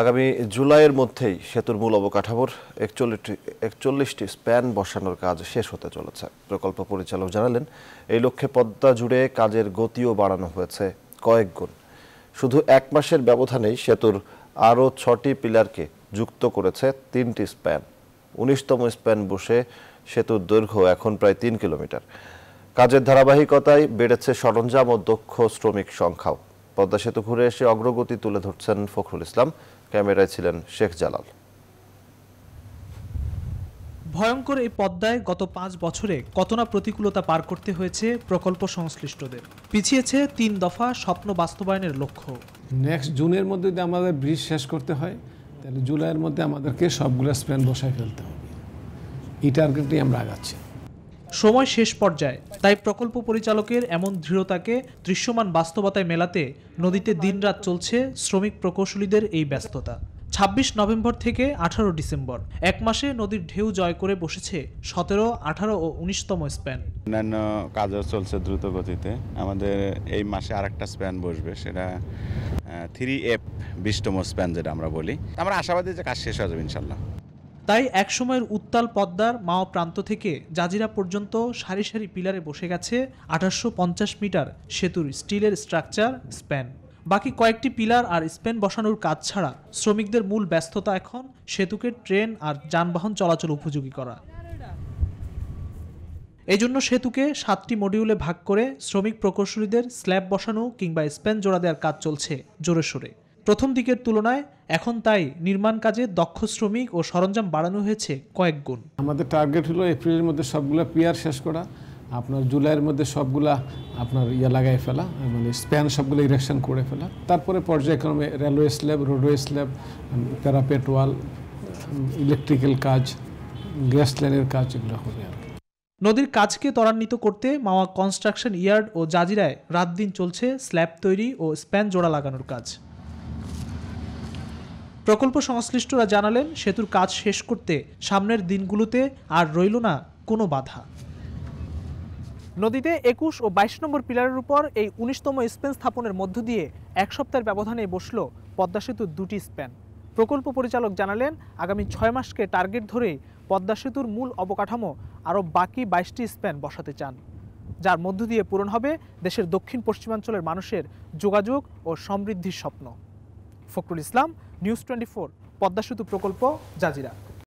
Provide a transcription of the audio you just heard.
আগামী জুলাইয়ের মধ্যেই সেতুর মূল অবকাঠামোর একচল্লিশটি একচল্লিশটি স্প্যান বসানোর কাজ শেষ হতে চলেছে প্রকল্প পরিচালক জানালেন এই লক্ষ্যে পদ্মা জুড়ে কাজের গতিও বাড়ানো হয়েছে কয়েক গুণ শুধু এক মাসের ব্যবধানেই সেতুর আরও ছটি পিলারকে যুক্ত করেছে তিনটি স্প্যান উনিশতম স্প্যান বসে সেতুর দৈর্ঘ্য এখন প্রায় তিন কিলোমিটার কাজের ধারাবাহিকতায় বেড়েছে সরঞ্জাম ও দক্ষ শ্রমিক সংখ্যাও পদ্মা সেতু ঘুরে এসে অগ্রগতি তুলে ধরছেন ফখরুল ইসলাম ক্যামেরায় ছিলেন শেখ জালাল ভয়ঙ্কর এই পদ্মায় গত পাঁচ বছরে কত না প্রতিকূলতা পার করতে হয়েছে প্রকল্প সংশ্লিষ্টদের পিছিয়েছে তিন দফা স্বপ্ন বাস্তবায়নের লক্ষ্য নেক্সট জুনের মধ্যে যদি আমাদের ব্রিজ শেষ করতে হয় তাহলে জুলাইয়ের মধ্যে আমাদেরকে সবগুলো স্প্যান বসায় ফেলতে হবে এই টার্গেটটি আমরা আগাচ্ছি সময় শেষ পর্যায়ে তাই প্রকল্প পরিচালকের এমন দৃঢ়তাকে দৃশ্যমান বাস্তবতায় মেলাতে নদীতে দিনরাত চলছে শ্রমিক প্রকৌশলীদের এই ব্যস্ততা ২৬ নভেম্বর থেকে ১৮ ডিসেম্বর এক মাসে নদীর ঢেউ জয় করে বসেছে সতেরো আঠারো ও উনিশতম স্প্যান অন্যান্য কাজও চলছে দ্রুত গতিতে আমাদের এই মাসে আরেকটা স্প্যান বসবে সেটা থ্রি এফ বিশতম স্প্যান যেটা আমরা বলি আমরা আশাবাদী যে কাজ শেষ হয়ে যাবে ইনশাল্লাহ তাই একসময়ের উত্তাল পদ্মার মাও প্রান্ত থেকে জাজিরা পর্যন্ত সারি সারি পিলারে বসে গেছে আঠাশশো মিটার সেতুর স্টিলের স্ট্রাকচার স্প্যান বাকি কয়েকটি পিলার আর স্পেন বসানোর কাজ ছাড়া শ্রমিকদের মূল ব্যস্ততা এখন সেতুকে ট্রেন আর যানবাহন চলাচল উপযোগী করা এই জন্য সেতুকে সাতটি মডিউলে ভাগ করে শ্রমিক প্রকৌশলীদের স্ল্যাব বসানো কিংবা স্পেন জোড়া দেওয়ার কাজ চলছে জোরে সোরে প্রথম দিকের তুলনায় এখন তাই নির্মাণ কাজে দক্ষ শ্রমিক ও সরঞ্জাম বাড়ানো হয়েছে কয়েক গুণ আমাদের টার্গেট হলো এপ্রিলের মধ্যে সবগুলো পিয়ার শেষ করা আপনার জুলাইয়ের মধ্যে সবগুলা আপনার ইয়া লাগাই ফেলা মানে স্প্যান সবগুলো ইরেকশন করে ফেলা তারপরে পর্যায়ক্রমে railway slab roadway slab parapet wall electrical কাজ গ্যাস লাইনের কাজ এগুলো হবে আর নদীর কাজকে ত্বরান্বিত করতে মাওয়া কনস্ট্রাকশন ইয়ার্ড ও জাজিরায় রাত দিন চলছে স্ল্যাব তৈরি ও স্প্যান জোড়া লাগানোর কাজ প্রকল্প সংশ্লিষ্টরা জানালেন সেতুর কাজ শেষ করতে সামনের দিনগুলোতে আর রইল না কোনো বাধা নদীতে একুশ ও বাইশ নম্বর পিলারের উপর এই উনিশতম স্প্যান স্থাপনের মধ্য দিয়ে এক সপ্তাহের ব্যবধানে বসল পদ্মা সেতুর দুটি স্প্যান প্রকল্প পরিচালক জানালেন আগামী ছয় মাসকে টার্গেট ধরে পদ্মা সেতুর মূল অবকাঠামো আরও বাকি বাইশটি স্প্যান বসাতে চান যার মধ্য দিয়ে পূরণ হবে দেশের দক্ষিণ পশ্চিমাঞ্চলের মানুষের যোগাযোগ ও সমৃদ্ধির স্বপ্ন ফখরুল ইসলাম নিউজ টোয়েন্টি পদ্মা সেতু প্রকল্প জাজিরা